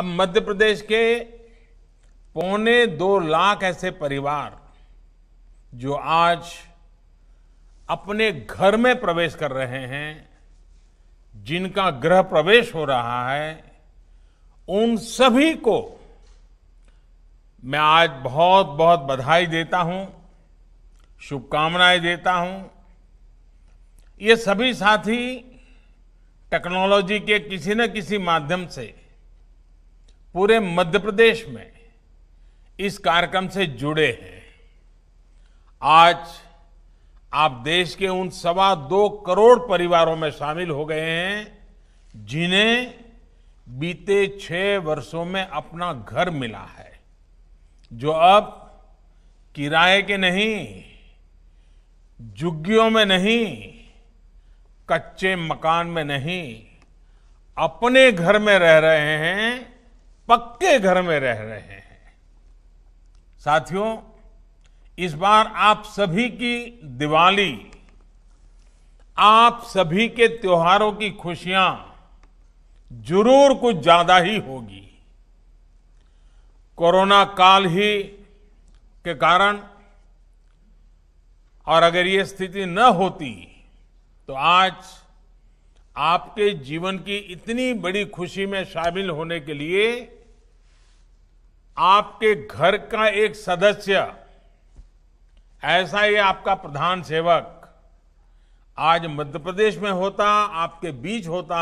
अब मध्य प्रदेश के पौने दो लाख ऐसे परिवार जो आज अपने घर में प्रवेश कर रहे हैं जिनका गृह प्रवेश हो रहा है उन सभी को मैं आज बहुत बहुत बधाई देता हूं शुभकामनाएं देता हूं ये सभी साथी टेक्नोलॉजी के किसी न किसी माध्यम से पूरे मध्य प्रदेश में इस कार्यक्रम से जुड़े हैं आज आप देश के उन सवा दो करोड़ परिवारों में शामिल हो गए हैं जिन्हें बीते छह वर्षों में अपना घर मिला है जो अब किराए के नहीं झुग्गियों में नहीं कच्चे मकान में नहीं अपने घर में रह रहे हैं पक्के घर में रह रहे हैं साथियों इस बार आप सभी की दिवाली आप सभी के त्योहारों की खुशियां जरूर कुछ ज्यादा ही होगी कोरोना काल ही के कारण और अगर ये स्थिति न होती तो आज आपके जीवन की इतनी बड़ी खुशी में शामिल होने के लिए आपके घर का एक सदस्य ऐसा ही आपका प्रधान सेवक आज मध्य प्रदेश में होता आपके बीच होता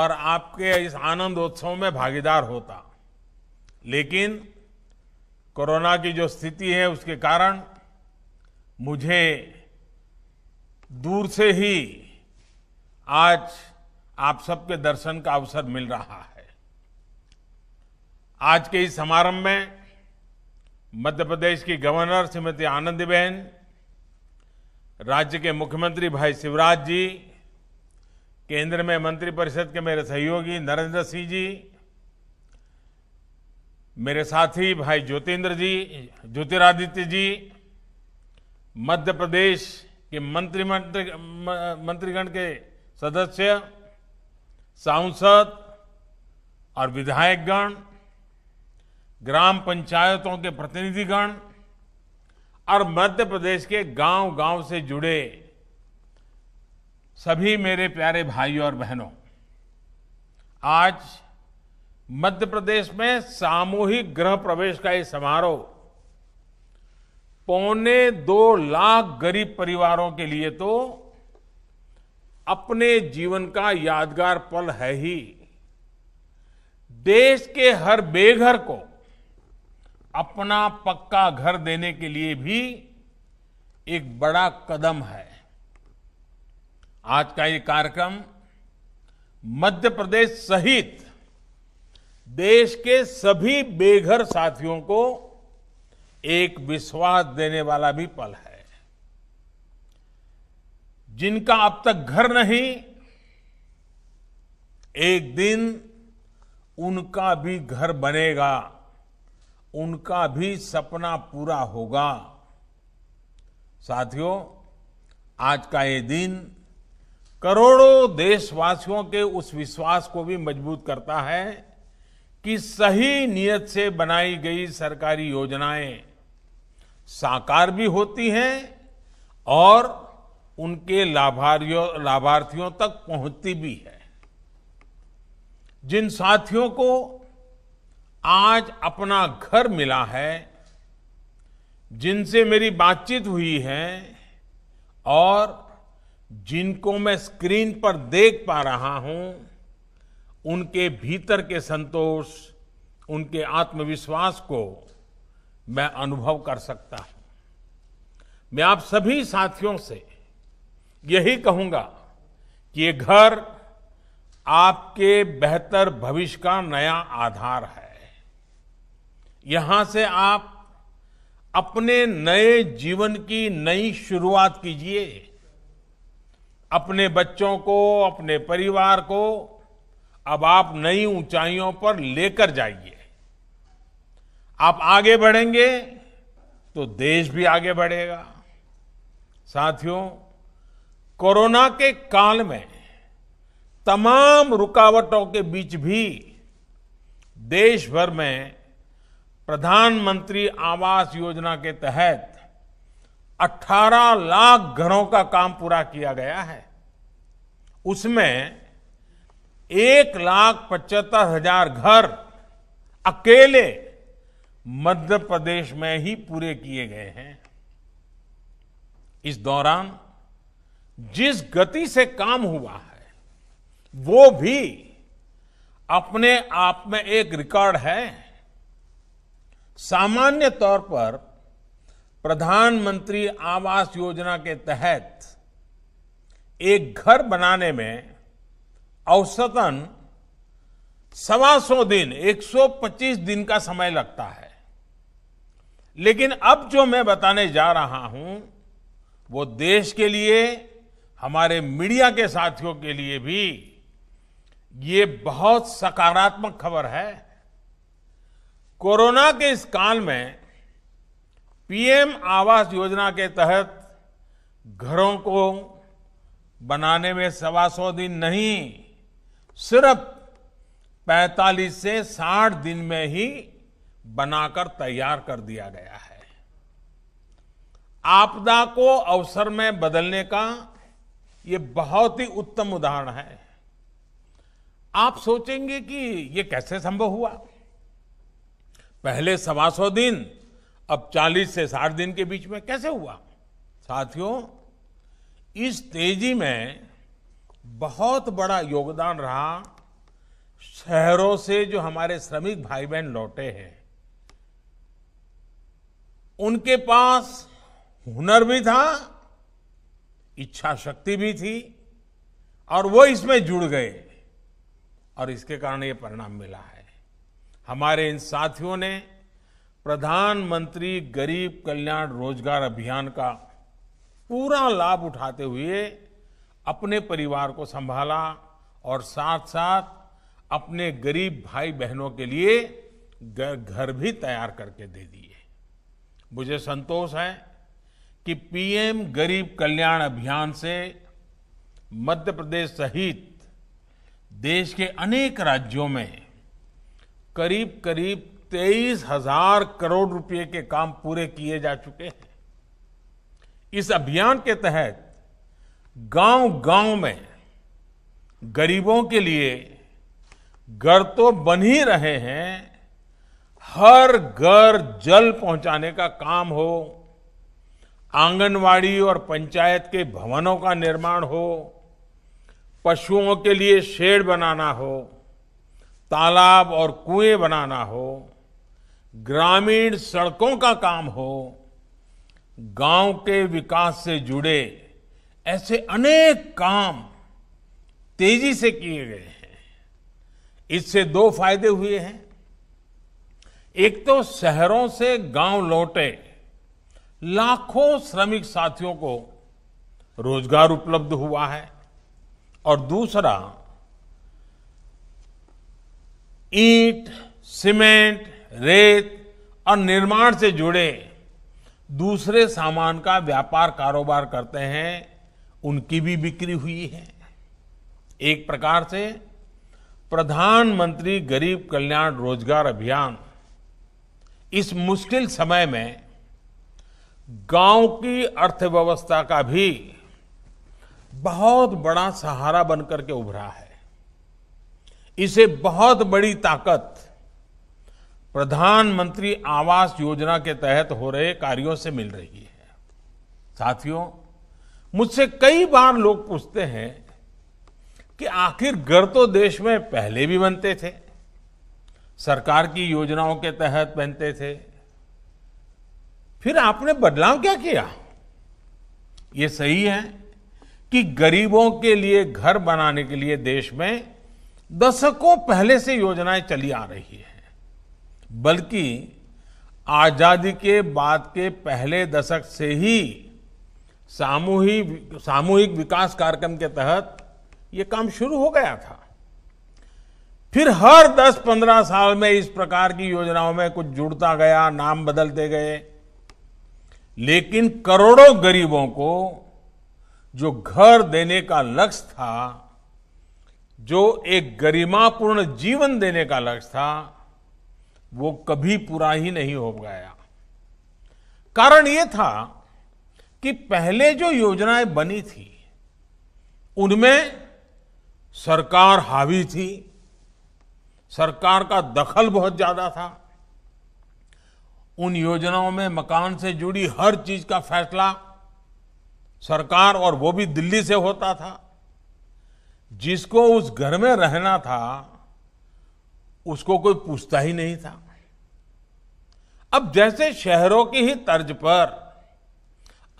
और आपके इस आनंदोत्सव में भागीदार होता लेकिन कोरोना की जो स्थिति है उसके कारण मुझे दूर से ही आज आप सबके दर्शन का अवसर मिल रहा है आज के इस समारंभ में मध्य प्रदेश की गवर्नर श्रीमती आनंदीबेन राज्य के मुख्यमंत्री भाई शिवराज जी केंद्र में मंत्रिपरिषद के मेरे सहयोगी नरेंद्र सिंह जी मेरे साथी भाई ज्योतिन्द्र जी ज्योतिरादित्य जी मध्य प्रदेश के मंत्री मंत्रिगण के सदस्य सांसद और विधायकगण ग्राम पंचायतों के प्रतिनिधिगण और मध्य प्रदेश के गांव गांव से जुड़े सभी मेरे प्यारे भाइयों और बहनों आज मध्य प्रदेश में सामूहिक गृह प्रवेश का ये समारोह पौने दो लाख गरीब परिवारों के लिए तो अपने जीवन का यादगार पल है ही देश के हर बेघर को अपना पक्का घर देने के लिए भी एक बड़ा कदम है आज का ये कार्यक्रम मध्य प्रदेश सहित देश के सभी बेघर साथियों को एक विश्वास देने वाला भी पल है जिनका अब तक घर नहीं एक दिन उनका भी घर बनेगा उनका भी सपना पूरा होगा साथियों आज का ये दिन करोड़ों देशवासियों के उस विश्वास को भी मजबूत करता है कि सही नियत से बनाई गई सरकारी योजनाएं साकार भी होती हैं और उनके लाभार्थियों लाभार्थियों तक पहुंचती भी है जिन साथियों को आज अपना घर मिला है जिनसे मेरी बातचीत हुई है और जिनको मैं स्क्रीन पर देख पा रहा हूं उनके भीतर के संतोष उनके आत्मविश्वास को मैं अनुभव कर सकता हूं मैं आप सभी साथियों से यही कहूंगा कि ये घर आपके बेहतर भविष्य का नया आधार है यहां से आप अपने नए जीवन की नई शुरुआत कीजिए अपने बच्चों को अपने परिवार को अब आप नई ऊंचाइयों पर लेकर जाइए आप आगे बढ़ेंगे तो देश भी आगे बढ़ेगा साथियों कोरोना के काल में तमाम रुकावटों के बीच भी देश भर में प्रधानमंत्री आवास योजना के तहत 18 लाख घरों का काम पूरा किया गया है उसमें एक लाख पचहत्तर हजार घर अकेले मध्य प्रदेश में ही पूरे किए गए हैं इस दौरान जिस गति से काम हुआ है वो भी अपने आप में एक रिकॉर्ड है सामान्य तौर पर प्रधानमंत्री आवास योजना के तहत एक घर बनाने में औसतन सवा सौ दिन 125 दिन का समय लगता है लेकिन अब जो मैं बताने जा रहा हूं वो देश के लिए हमारे मीडिया के साथियों के लिए भी ये बहुत सकारात्मक खबर है कोरोना के इस काल में पीएम आवास योजना के तहत घरों को बनाने में सवा सौ दिन नहीं सिर्फ 45 से 60 दिन में ही बनाकर तैयार कर दिया गया है आपदा को अवसर में बदलने का ये बहुत ही उत्तम उदाहरण है आप सोचेंगे कि ये कैसे संभव हुआ पहले सवा सौ दिन अब 40 से 60 दिन के बीच में कैसे हुआ साथियों इस तेजी में बहुत बड़ा योगदान रहा शहरों से जो हमारे श्रमिक भाई बहन लौटे हैं उनके पास हुनर भी था इच्छा शक्ति भी थी और वो इसमें जुड़ गए और इसके कारण ये परिणाम मिला है हमारे इन साथियों ने प्रधानमंत्री गरीब कल्याण रोजगार अभियान का पूरा लाभ उठाते हुए अपने परिवार को संभाला और साथ साथ अपने गरीब भाई बहनों के लिए घर भी तैयार करके दे दिए मुझे संतोष है कि पीएम गरीब कल्याण अभियान से मध्य प्रदेश सहित देश के अनेक राज्यों में करीब करीब तेईस हजार करोड़ रुपए के काम पूरे किए जा चुके हैं इस अभियान के तहत गांव गांव में गरीबों के लिए घर तो बन ही रहे हैं हर घर जल पहुंचाने का काम हो आंगनवाड़ी और पंचायत के भवनों का निर्माण हो पशुओं के लिए शेड बनाना हो तालाब और कुएं बनाना हो ग्रामीण सड़कों का काम हो गांव के विकास से जुड़े ऐसे अनेक काम तेजी से किए गए हैं इससे दो फायदे हुए हैं एक तो शहरों से गांव लौटे लाखों श्रमिक साथियों को रोजगार उपलब्ध हुआ है और दूसरा ईट सीमेंट रेत और निर्माण से जुड़े दूसरे सामान का व्यापार कारोबार करते हैं उनकी भी बिक्री हुई है एक प्रकार से प्रधानमंत्री गरीब कल्याण रोजगार अभियान इस मुश्किल समय में गांव की अर्थव्यवस्था का भी बहुत बड़ा सहारा बनकर के उभरा है इसे बहुत बड़ी ताकत प्रधानमंत्री आवास योजना के तहत हो रहे कार्यों से मिल रही है साथियों मुझसे कई बार लोग पूछते हैं कि आखिर घर तो देश में पहले भी बनते थे सरकार की योजनाओं के तहत बनते थे फिर आपने बदलाव क्या किया ये सही है कि गरीबों के लिए घर बनाने के लिए देश में दशकों पहले से योजनाएं चली आ रही है बल्कि आजादी के बाद के पहले दशक से ही सामूहिक सामूहिक विकास कार्यक्रम के तहत ये काम शुरू हो गया था फिर हर 10-15 साल में इस प्रकार की योजनाओं में कुछ जुड़ता गया नाम बदलते गए लेकिन करोड़ों गरीबों को जो घर देने का लक्ष्य था जो एक गरिमापूर्ण जीवन देने का लक्ष्य था वो कभी पूरा ही नहीं हो गया कारण ये था कि पहले जो योजनाएं बनी थी उनमें सरकार हावी थी सरकार का दखल बहुत ज्यादा था उन योजनाओं में मकान से जुड़ी हर चीज का फैसला सरकार और वो भी दिल्ली से होता था जिसको उस घर में रहना था उसको कोई पूछता ही नहीं था अब जैसे शहरों की ही तर्ज पर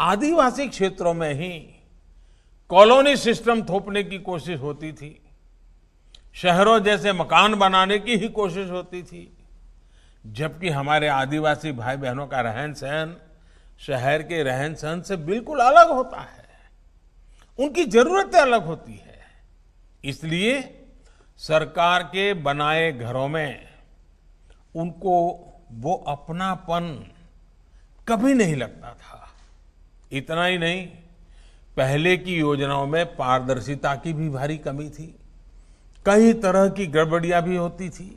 आदिवासी क्षेत्रों में ही कॉलोनी सिस्टम थोपने की कोशिश होती थी शहरों जैसे मकान बनाने की ही कोशिश होती थी जबकि हमारे आदिवासी भाई बहनों का रहन सहन शहर के रहन सहन से बिल्कुल अलग होता है उनकी जरूरतें अलग होती है इसलिए सरकार के बनाए घरों में उनको वो अपनापन कभी नहीं लगता था इतना ही नहीं पहले की योजनाओं में पारदर्शिता की भी भारी कमी थी कई तरह की गड़बड़ियां भी होती थी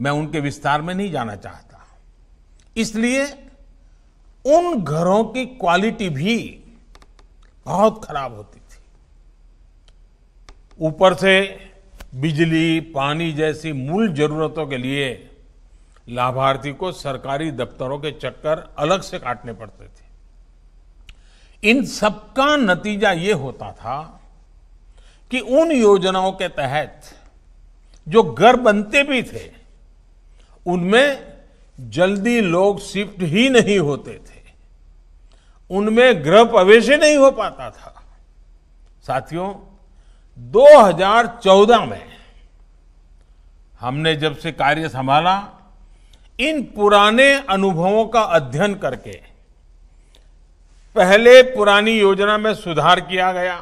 मैं उनके विस्तार में नहीं जाना चाहता इसलिए उन घरों की क्वालिटी भी बहुत खराब होती ऊपर से बिजली पानी जैसी मूल जरूरतों के लिए लाभार्थी को सरकारी दफ्तरों के चक्कर अलग से काटने पड़ते थे इन सब का नतीजा ये होता था कि उन योजनाओं के तहत जो घर बनते भी थे उनमें जल्दी लोग शिफ्ट ही नहीं होते थे उनमें गृह प्रवेश नहीं हो पाता था साथियों 2014 में हमने जब से कार्य संभाला इन पुराने अनुभवों का अध्ययन करके पहले पुरानी योजना में सुधार किया गया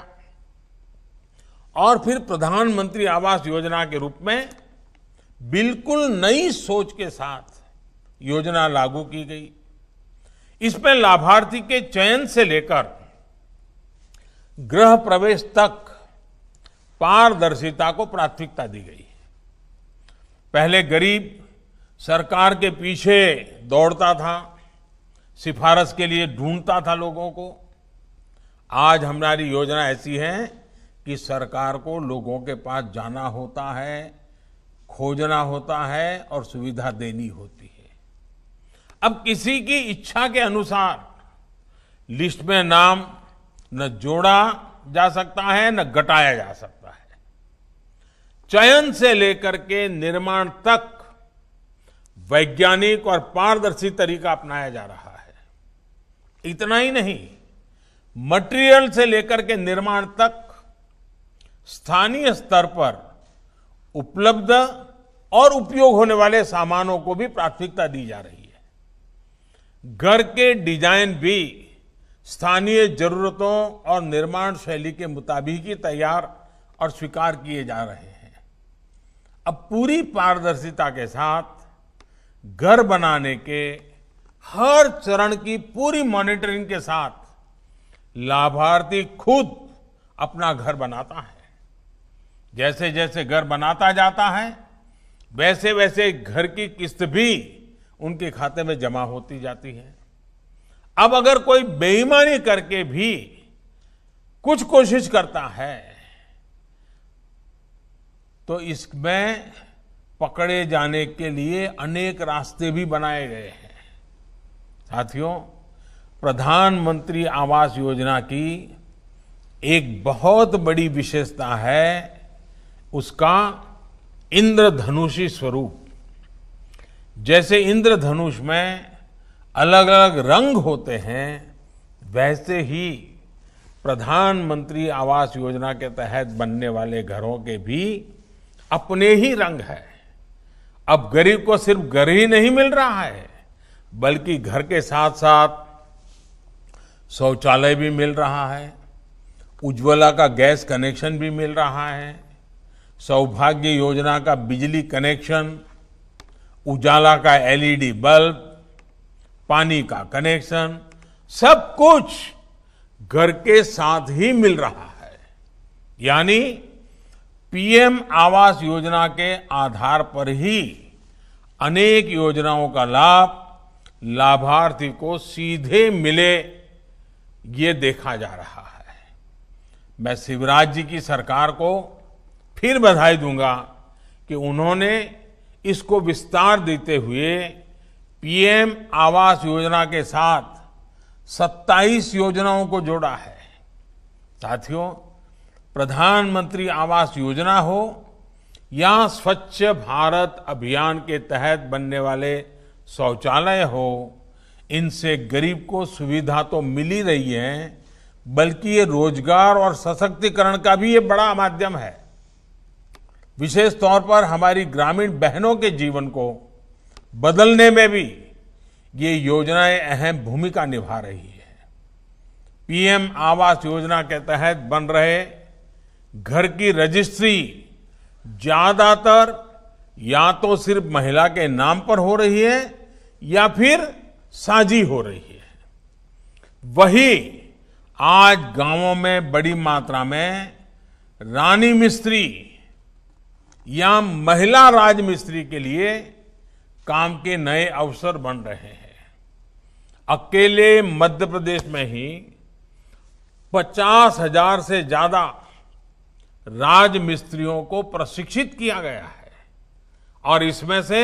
और फिर प्रधानमंत्री आवास योजना के रूप में बिल्कुल नई सोच के साथ योजना लागू की गई इसमें लाभार्थी के चयन से लेकर गृह प्रवेश तक पारदर्शिता को प्राथमिकता दी गई पहले गरीब सरकार के पीछे दौड़ता था सिफारिश के लिए ढूंढता था लोगों को आज हमारी योजना ऐसी है कि सरकार को लोगों के पास जाना होता है खोजना होता है और सुविधा देनी होती है अब किसी की इच्छा के अनुसार लिस्ट में नाम न जोड़ा जा सकता है न घटाया जा सकता है चयन से लेकर के निर्माण तक वैज्ञानिक और पारदर्शी तरीका अपनाया जा रहा है इतना ही नहीं मटेरियल से लेकर के निर्माण तक स्थानीय स्तर पर उपलब्ध और उपयोग होने वाले सामानों को भी प्राथमिकता दी जा रही है घर के डिजाइन भी स्थानीय जरूरतों और निर्माण शैली के मुताबिक ही तैयार और स्वीकार किए जा रहे हैं अब पूरी पारदर्शिता के साथ घर बनाने के हर चरण की पूरी मॉनिटरिंग के साथ लाभार्थी खुद अपना घर बनाता है जैसे जैसे घर बनाता जाता है वैसे वैसे घर की किस्त भी उनके खाते में जमा होती जाती है अब अगर कोई बेईमानी करके भी कुछ कोशिश करता है तो इसमें पकड़े जाने के लिए अनेक रास्ते भी बनाए गए हैं साथियों प्रधानमंत्री आवास योजना की एक बहुत बड़ी विशेषता है उसका इंद्रधनुषी स्वरूप जैसे इंद्रधनुष में अलग अलग रंग होते हैं वैसे ही प्रधानमंत्री आवास योजना के तहत बनने वाले घरों के भी अपने ही रंग है अब गरीब को सिर्फ घर ही नहीं मिल रहा है बल्कि घर के साथ साथ शौचालय भी मिल रहा है उज्ज्वला का गैस कनेक्शन भी मिल रहा है सौभाग्य योजना का बिजली कनेक्शन उजाला का एलईडी बल्ब पानी का कनेक्शन सब कुछ घर के साथ ही मिल रहा है यानी पीएम आवास योजना के आधार पर ही अनेक योजनाओं का लाभ लाभार्थी को सीधे मिले ये देखा जा रहा है मैं शिवराज जी की सरकार को फिर बधाई दूंगा कि उन्होंने इसको विस्तार देते हुए पीएम आवास योजना के साथ 27 योजनाओं को जोड़ा है साथियों प्रधानमंत्री आवास योजना हो या स्वच्छ भारत अभियान के तहत बनने वाले शौचालय हो इनसे गरीब को सुविधा तो मिल ही रही है बल्कि ये रोजगार और सशक्तिकरण का भी ये बड़ा माध्यम है विशेष तौर पर हमारी ग्रामीण बहनों के जीवन को बदलने में भी ये योजनाएं अहम भूमिका निभा रही है पीएम आवास योजना के तहत बन रहे घर की रजिस्ट्री ज्यादातर या तो सिर्फ महिला के नाम पर हो रही है या फिर साझी हो रही है वही आज गांवों में बड़ी मात्रा में रानी मिस्त्री या महिला राज मिस्त्री के लिए काम के नए अवसर बन रहे हैं अकेले मध्य प्रदेश में ही पचास हजार से ज्यादा राजमिस्त्रियों को प्रशिक्षित किया गया है और इसमें से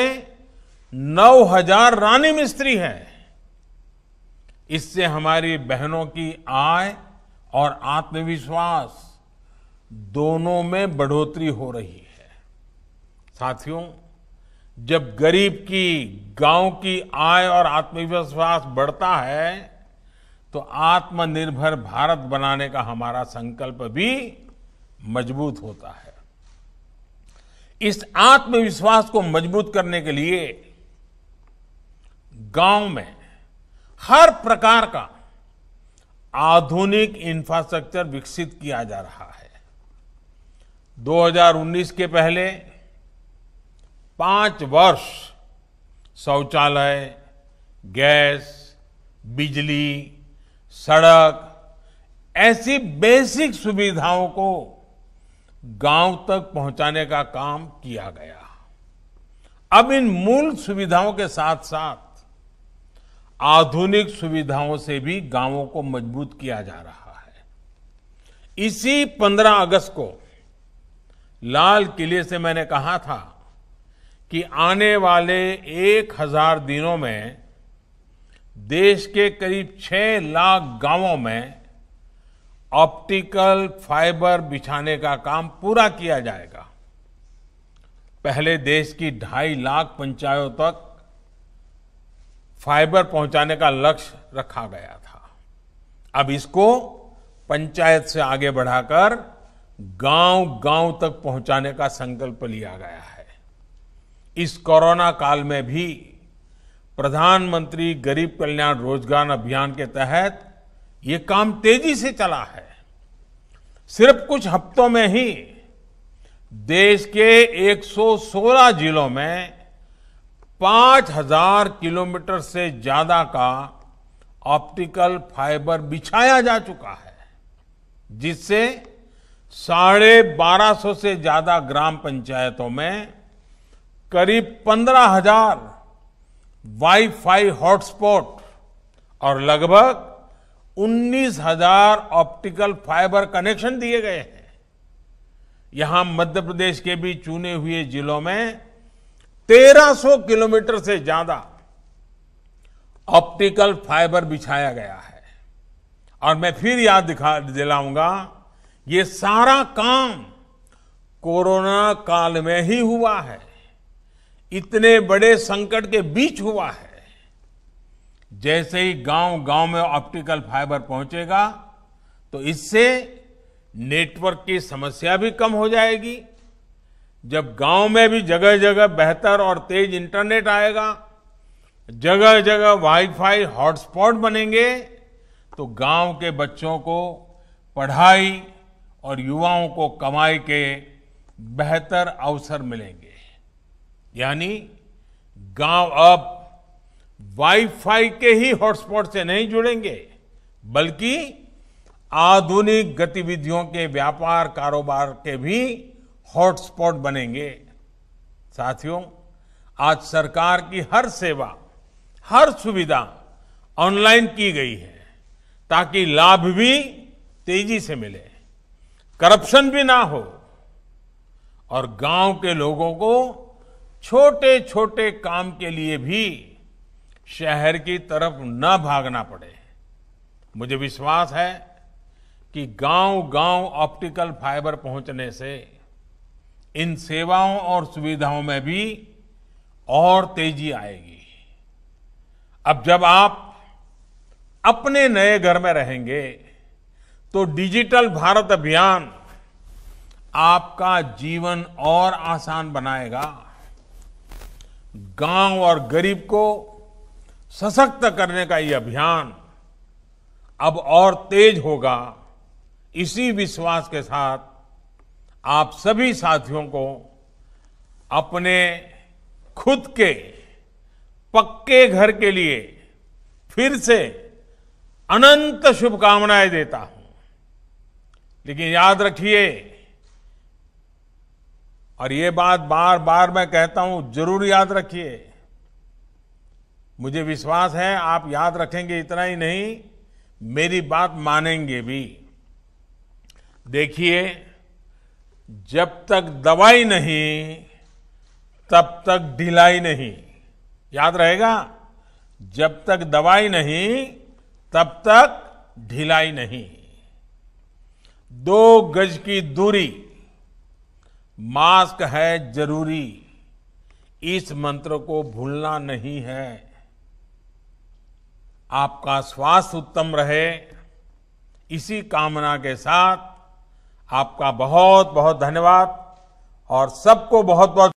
नौ हजार रानी मिस्त्री हैं इससे हमारी बहनों की आय और आत्मविश्वास दोनों में बढ़ोतरी हो रही है साथियों जब गरीब की गांव की आय और आत्मविश्वास बढ़ता है तो आत्मनिर्भर भारत बनाने का हमारा संकल्प भी मजबूत होता है इस आत्मविश्वास को मजबूत करने के लिए गांव में हर प्रकार का आधुनिक इंफ्रास्ट्रक्चर विकसित किया जा रहा है 2019 के पहले पांच वर्ष शौचालय गैस बिजली सड़क ऐसी बेसिक सुविधाओं को गांव तक पहुंचाने का काम किया गया अब इन मूल सुविधाओं के साथ साथ आधुनिक सुविधाओं से भी गांवों को मजबूत किया जा रहा है इसी 15 अगस्त को लाल किले से मैंने कहा था कि आने वाले एक हजार दिनों में देश के करीब छह लाख गांवों में ऑप्टिकल फाइबर बिछाने का काम पूरा किया जाएगा पहले देश की ढाई लाख पंचायतों तक फाइबर पहुंचाने का लक्ष्य रखा गया था अब इसको पंचायत से आगे बढ़ाकर गांव गांव तक पहुंचाने का संकल्प लिया गया है इस कोरोना काल में भी प्रधानमंत्री गरीब कल्याण रोजगार अभियान के तहत ये काम तेजी से चला है सिर्फ कुछ हफ्तों में ही देश के 116 जिलों में 5000 किलोमीटर से ज्यादा का ऑप्टिकल फाइबर बिछाया जा चुका है जिससे साढ़े बारह सौ से ज्यादा ग्राम पंचायतों में करीब पंद्रह हजार वाईफाई हॉटस्पॉट और लगभग उन्नीस हजार ऑप्टिकल फाइबर कनेक्शन दिए गए हैं यहां मध्य प्रदेश के भी चुने हुए जिलों में 1300 किलोमीटर से ज्यादा ऑप्टिकल फाइबर बिछाया गया है और मैं फिर याद दिखा दिलाऊंगा ये सारा काम कोरोना काल में ही हुआ है इतने बड़े संकट के बीच हुआ है जैसे ही गांव गांव में ऑप्टिकल फाइबर पहुंचेगा तो इससे नेटवर्क की समस्या भी कम हो जाएगी जब गांव में भी जगह जगह बेहतर और तेज इंटरनेट आएगा जगह जगह वाईफाई हॉटस्पॉट बनेंगे तो गांव के बच्चों को पढ़ाई और युवाओं को कमाई के बेहतर अवसर मिलेंगे यानी गांव अब वाईफाई के ही हॉटस्पॉट से नहीं जुड़ेंगे बल्कि आधुनिक गतिविधियों के व्यापार कारोबार के भी हॉटस्पॉट बनेंगे साथियों आज सरकार की हर सेवा हर सुविधा ऑनलाइन की गई है ताकि लाभ भी तेजी से मिले करप्शन भी ना हो और गांव के लोगों को छोटे छोटे काम के लिए भी शहर की तरफ न भागना पड़े मुझे विश्वास है कि गांव गांव ऑप्टिकल फाइबर पहुंचने से इन सेवाओं और सुविधाओं में भी और तेजी आएगी अब जब आप अपने नए घर में रहेंगे तो डिजिटल भारत अभियान आपका जीवन और आसान बनाएगा गांव और गरीब को सशक्त करने का ये अभियान अब और तेज होगा इसी विश्वास के साथ आप सभी साथियों को अपने खुद के पक्के घर के लिए फिर से अनंत शुभकामनाएं देता हूं लेकिन याद रखिए और ये बात बार बार मैं कहता हूं जरूर याद रखिए मुझे विश्वास है आप याद रखेंगे इतना ही नहीं मेरी बात मानेंगे भी देखिए जब तक दवाई नहीं तब तक ढिलाई नहीं याद रहेगा जब तक दवाई नहीं तब तक ढिलाई नहीं दो गज की दूरी मास्क है जरूरी इस मंत्र को भूलना नहीं है आपका स्वास्थ्य उत्तम रहे इसी कामना के साथ आपका बहुत बहुत धन्यवाद और सबको बहुत बहुत